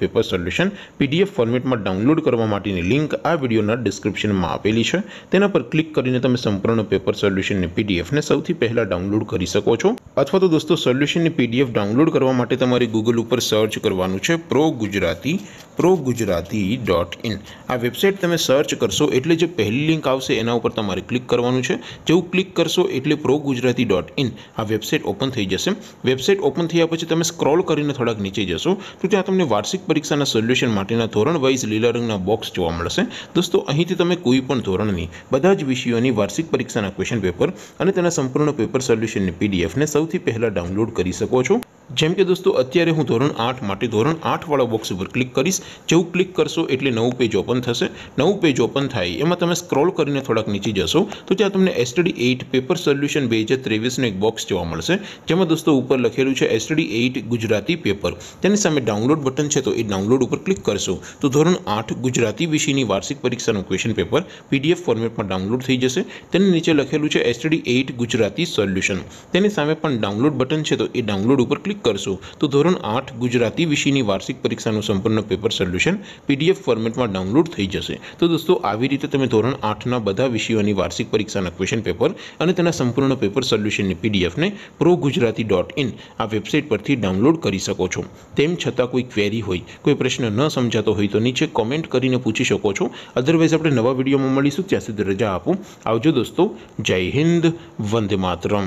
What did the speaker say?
પ્રશ્ન paper solution PDF ફોર્મેટમાં download કરવા માટેની લિંક આ વિડીયોના ડિસ્ક્રિપ્શનમાં આપેલી છે તેના પર ક્લિક કરીને તમે સંપૂર્ણ પેપર સોલ્યુશનની પીડીએફને સૌથી પહેલાં ડાઉનલોડ કરી શકો છો અથવા તો દોસ્તો સોલ્યુશનની પીડીએફ ડાઉનલોડ કરવા માટે તમારે ગૂગલ ઉપર સર્ચ કરવાનું છે pro Gujarati pro Gujarati dot in આ વેબસાઇટ તમે સર્ચ કરશો એટલે જે પહેલી લિંક આવશે એના ઉપર તમારે ક્લિક કરવાનું છે જેવું ક્લિક કરશો એટલે પ્રો ગુજરાતી ડોટ ઇન આ વેબસાઇટ ઓપન થઈ જશે વેબસાઇટ ઓપન થયા પછી તમે સ્ક્રોલ કરીને થોડાક નીચે જશો તો ત્યાં તમને વાર્ષિક પરીક્ષાના સોલ્યુશન માટેના ધોરણ વાઇઝ લીલા રંગના બોક્સ જોવા મળશે દોસ્તો અહીંથી તમે કોઈ પણ ધોરણની બધા જ વિષયોની વાર્ષિક પરીક્ષાના ક્વેશ્ચન પેપર અને તેના સંપૂર્ણ પેપર સોલ્યુશનની પીડીએફને સૌથી પહેલાં ડાઉનલોડ કરી શકો છો જેમ કે દોસ્તો અત્યારે હું ધોરણ આઠ માટે ધોરણ આઠવાળા બોક્સ ઉપર ક્લિક કરીશ જેવું ક્લિક કરશો એટલે નવું પેજ ઓપન થશે નવું પેજ ઓપન થાય એમાં તમે સ્ક્રોલ કરીને થોડાક નીચે જશો તો ત્યાં તમને એસટડી એઇટ પેપર સોલ્યુશન બે હજાર ત્રેવીસનું એક બોક્સ જોવા મળશે જેમાં દોસ્તો ઉપર લખેલું છે એસટડી એઇટ ગુજરાતી પેપર તેની સામે ડાઉનલોડ બટન છે તો એ ડાઉનલોડ ઉપર ક્લિક કરશો તો ધોરણ આઠ ગુજરાતી વિષયની વાર્ષિક પરીક્ષાનું ક્વેશ્ચન પેપર પીડીએફ ફોર્મેટમાં ડાઉનલોડ થઈ જશે તેની નીચે લખેલું છે એસટડી એઇટ ગુજરાતી સોલ્યુશન તેની સામે પણ ડાઉનલોડ બટન છે તો એ ડાઉનલોડ ઉપર ક્લિક ક્લિક કરશો તો ધોરણ આઠ ગુજરાતી વિષયની વાર્ષિક પરીક્ષાનું સંપૂર્ણ પેપર સોલ્યુશન પીડીએફ ફોર્મેટમાં ડાઉનલોડ થઈ જશે તો દોસ્તો આવી રીતે તમે ધોરણ આઠના બધા વિષયોની વાર્ષિક પરીક્ષાના ક્વેશ્ચન પેપર અને તેના સંપૂર્ણ પેપર સોલ્યુશનની પીડીએફને પ્રો ગુજરાતી ડોટ ઇન આ વેબસાઇટ પરથી ડાઉનલોડ કરી શકો છો તેમ છતાં કોઈ ક્વેરી હોય કોઈ પ્રશ્ન ન સમજાતો હોય તો નીચે કોમેન્ટ કરીને પૂછી શકો છો અધરવાઇઝ આપણે નવા વિડીયોમાં મળીશું ત્યાં સુધી રજા આપું આવજો દોસ્તો જય હિન્દ વંદે માતરમ